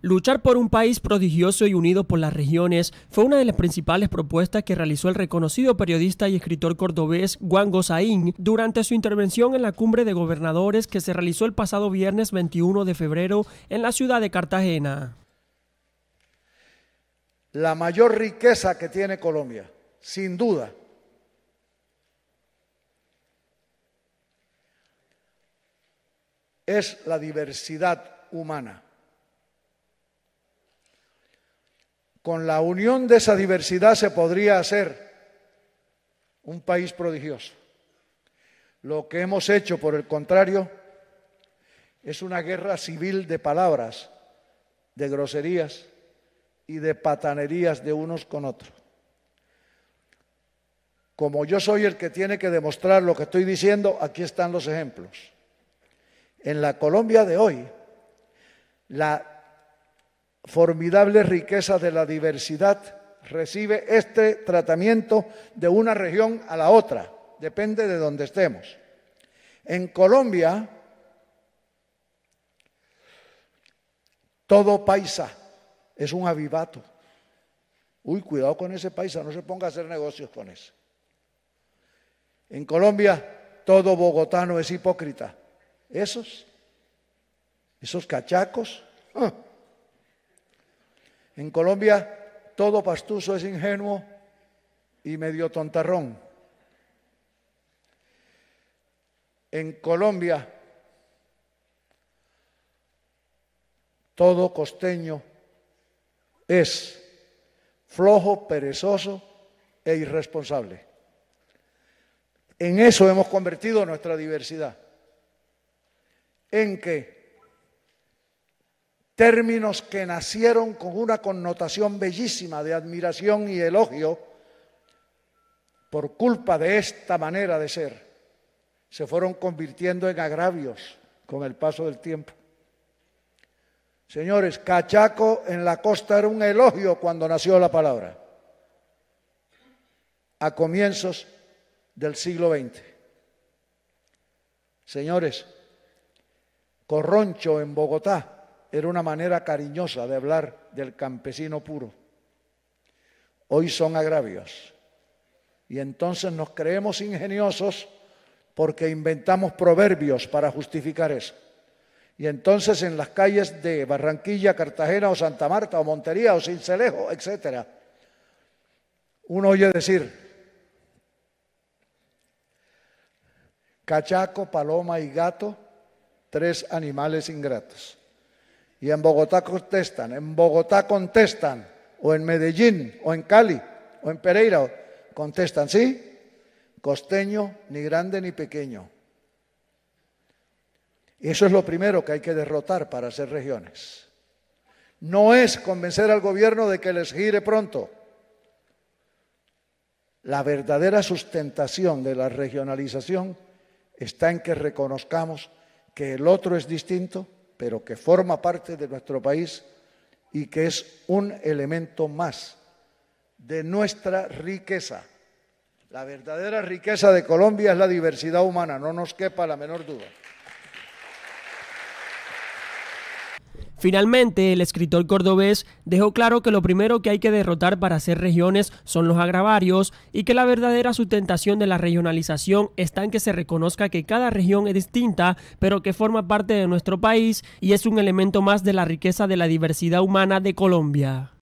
Luchar por un país prodigioso y unido por las regiones fue una de las principales propuestas que realizó el reconocido periodista y escritor cordobés Juan Gozaín durante su intervención en la cumbre de gobernadores que se realizó el pasado viernes 21 de febrero en la ciudad de Cartagena. La mayor riqueza que tiene Colombia, sin duda, es la diversidad humana. Con la unión de esa diversidad se podría hacer un país prodigioso. Lo que hemos hecho, por el contrario, es una guerra civil de palabras, de groserías y de patanerías de unos con otros. Como yo soy el que tiene que demostrar lo que estoy diciendo, aquí están los ejemplos. En la Colombia de hoy, la formidable riqueza de la diversidad, recibe este tratamiento de una región a la otra, depende de donde estemos. En Colombia, todo paisa es un avivato. Uy, cuidado con ese paisa, no se ponga a hacer negocios con eso. En Colombia, todo bogotano es hipócrita. Esos, esos cachacos. ¡ah! En Colombia todo pastuso es ingenuo y medio tontarrón. En Colombia todo costeño es flojo, perezoso e irresponsable. En eso hemos convertido nuestra diversidad. En que términos que nacieron con una connotación bellísima de admiración y elogio por culpa de esta manera de ser, se fueron convirtiendo en agravios con el paso del tiempo. Señores, cachaco en la costa era un elogio cuando nació la palabra, a comienzos del siglo XX. Señores, Corroncho en Bogotá era una manera cariñosa de hablar del campesino puro. Hoy son agravios. Y entonces nos creemos ingeniosos porque inventamos proverbios para justificar eso. Y entonces en las calles de Barranquilla, Cartagena o Santa Marta o Montería o Sincelejo, etcétera, uno oye decir, cachaco, paloma y gato, tres animales ingratos. Y en Bogotá contestan, en Bogotá contestan, o en Medellín, o en Cali, o en Pereira, contestan, ¿sí? Costeño, ni grande ni pequeño. Y eso es lo primero que hay que derrotar para hacer regiones. No es convencer al gobierno de que les gire pronto. La verdadera sustentación de la regionalización está en que reconozcamos que el otro es distinto pero que forma parte de nuestro país y que es un elemento más de nuestra riqueza. La verdadera riqueza de Colombia es la diversidad humana, no nos quepa la menor duda. Finalmente, el escritor cordobés dejó claro que lo primero que hay que derrotar para hacer regiones son los agravarios y que la verdadera sustentación de la regionalización está en que se reconozca que cada región es distinta, pero que forma parte de nuestro país y es un elemento más de la riqueza de la diversidad humana de Colombia.